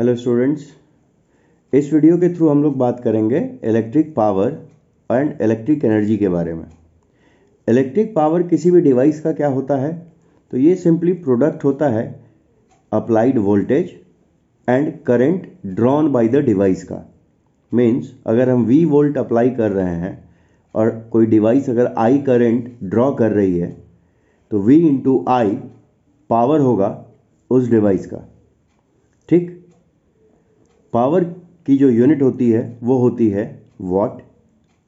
hello students इस video के through हम लोग बात करेंगे electric power and electric energy के बारे में इलेक्ट्रिक पावर किसी भी डिवाइस का क्या होता है तो ये सिंपली प्रोडक्ट होता है applied voltage and current drawn by the device का मीन्स अगर हम वी वोल्ट अप्लाई कर रहे हैं और कोई डिवाइस अगर आई करेंट ड्रॉ कर रही है तो वी इंटू आई पावर होगा उस डिवाइस का ठीक पावर की जो यूनिट होती है वो होती है watt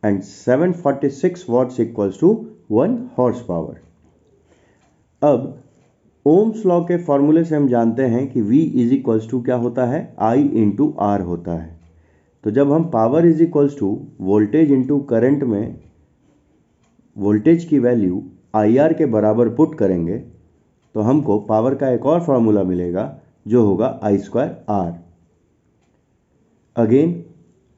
and 746 forty six watts equals to one horsepower अब ओम्स लॉ के फॉर्मूले से हम जानते हैं कि V इज इक्वल्स टू क्या होता है I इंटू आर होता है तो जब हम power is equals to voltage into current में वोल्टेज की वैल्यू आई आर के बराबर पुट करेंगे तो हमको पावर का एक और फार्मूला मिलेगा जो होगा I square R again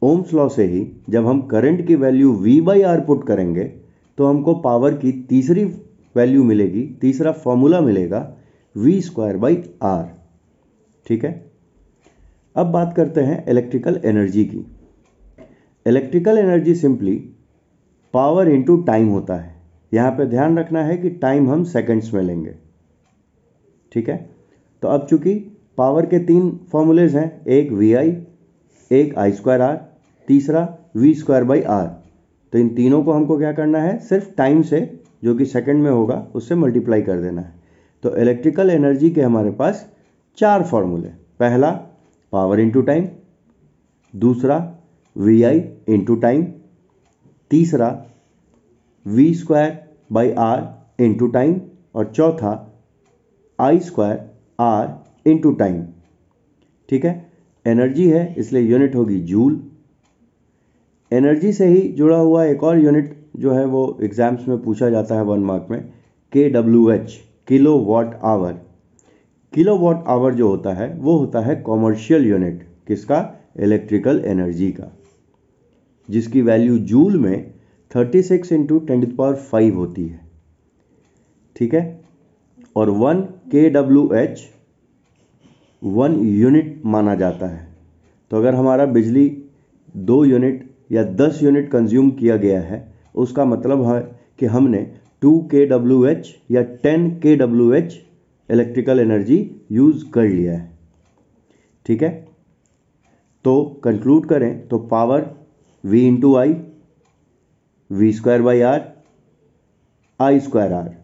Ohm's law से ही जब हम करंट की value V by R put करेंगे तो हमको पावर की तीसरी वैल्यू मिलेगी तीसरा फॉर्मूला मिलेगा वी स्क्वायर बाई आर ठीक है अब बात करते हैं इलेक्ट्रिकल एनर्जी की electrical energy simply power into time होता है यहाँ पे ध्यान रखना है कि टाइम हम सेकंड्स में लेंगे ठीक है तो अब चूंकि पावर के तीन फॉर्मूलेज हैं एक वी आई एक आई स्क्वायर आर तीसरा वी स्क्वायर बाई आर तो इन तीनों को हमको क्या करना है सिर्फ टाइम से जो कि सेकंड में होगा उससे मल्टीप्लाई कर देना है तो इलेक्ट्रिकल एनर्जी के हमारे पास चार फॉर्मूले पहला पावर इंटू टाइम दूसरा वी आई इंटू टाइम तीसरा V square by R into time और चौथा I square R into time ठीक है एनर्जी है इसलिए यूनिट होगी जूल एनर्जी से ही जुड़ा हुआ एक और यूनिट जो है वो एग्जाम्स में पूछा जाता है वन मार्क में k W h kilo watt hour kilo watt hour जो होता है वो होता है कॉमर्शियल यूनिट किसका इलेक्ट्रिकल एनर्जी का जिसकी वैल्यू जूल में 36 six into ten power five होती है ठीक है और वन के डब्ल्यू एच वन यूनिट माना जाता है तो अगर हमारा बिजली दो यूनिट या दस यूनिट कंज्यूम किया गया है उसका मतलब है कि हमने टू के डब्ल्यू एच या ten K W H electrical energy use कर लिया है ठीक है तो कंक्लूड करें तो power V into I V square by R I square R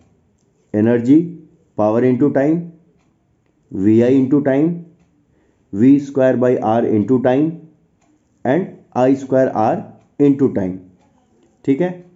energy power into time V I into time V square by R into time and I square R into time ठीक है